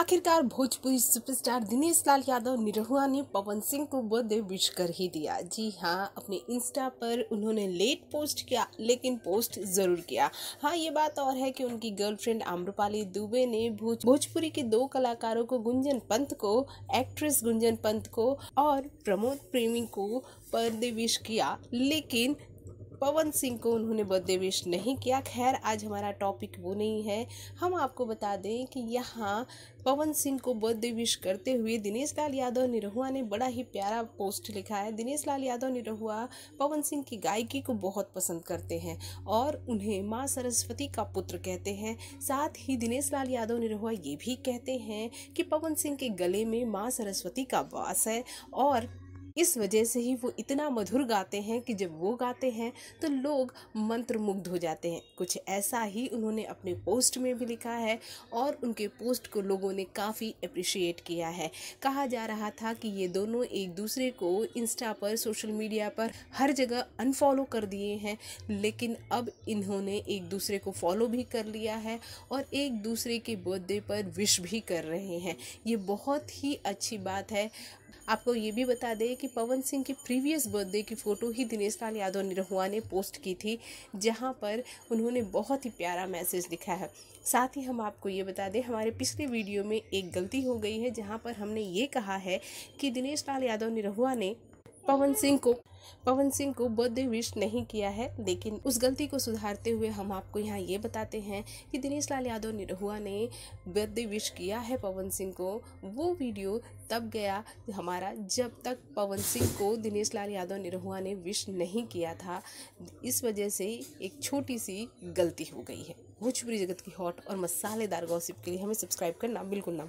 आखिरकार भोजपुरी सुपरस्टार दिनेश लाल यादव निरहुआ ने पवन सिंह को बर्थडे विश कर ही दिया जी हाँ अपने इंस्टा पर उन्होंने लेट पोस्ट किया लेकिन पोस्ट ज़रूर किया हाँ ये बात और है कि उनकी गर्लफ्रेंड आम्रपाली दुबे ने भोजपुरी के दो कलाकारों को गुंजन पंत को एक्ट्रेस गुंजन पंत को और प्रमोद प्रेमी को बर्थडे विश किया लेकिन पवन सिंह को उन्होंने बर्थडे विश नहीं किया खैर आज हमारा टॉपिक वो नहीं है हम आपको बता दें कि यहाँ पवन सिंह को बर्थडे विश करते हुए दिनेश लाल यादव निरहुआ ने बड़ा ही प्यारा पोस्ट लिखा है दिनेश लाल यादव निरहुआ पवन सिंह की गायकी को बहुत पसंद करते हैं और उन्हें माँ सरस्वती का पुत्र कहते हैं साथ ही दिनेश लाल यादव निरहुआ ये भी कहते हैं कि पवन सिंह के गले में माँ सरस्वती का वास है और इस वजह से ही वो इतना मधुर गाते हैं कि जब वो गाते हैं तो लोग मंत्रमुग्ध हो जाते हैं कुछ ऐसा ही उन्होंने अपने पोस्ट में भी लिखा है और उनके पोस्ट को लोगों ने काफ़ी अप्रिशिएट किया है कहा जा रहा था कि ये दोनों एक दूसरे को इंस्टा पर सोशल मीडिया पर हर जगह अनफॉलो कर दिए हैं लेकिन अब इन्होंने एक दूसरे को फॉलो भी कर लिया है और एक दूसरे के बर्थडे पर विश भी कर रहे हैं ये बहुत ही अच्छी बात है आपको ये भी बता दें कि पवन सिंह की प्रीवियस बर्थडे की फ़ोटो ही दिनेश लाल यादव निरहुआ ने पोस्ट की थी जहाँ पर उन्होंने बहुत ही प्यारा मैसेज लिखा है साथ ही हम आपको ये बता दें हमारे पिछले वीडियो में एक गलती हो गई है जहाँ पर हमने ये कहा है कि दिनेश लाल यादव निरहुआ ने पवन सिंह को पवन सिंह को बर्थडे विश नहीं किया है लेकिन उस गलती को सुधारते हुए हम आपको यहाँ ये बताते हैं कि दिनेश लाल यादव निरहुआ ने बर्थडे विश किया है पवन सिंह को वो वीडियो तब गया हमारा जब तक पवन सिंह को दिनेश लाल यादव निरहुआ ने विश नहीं किया था इस वजह से एक छोटी सी गलती हो गई है भोजपुरी जगत की हॉट और मसालेदार गॉसिप के लिए हमें सब्सक्राइब करना बिल्कुल ना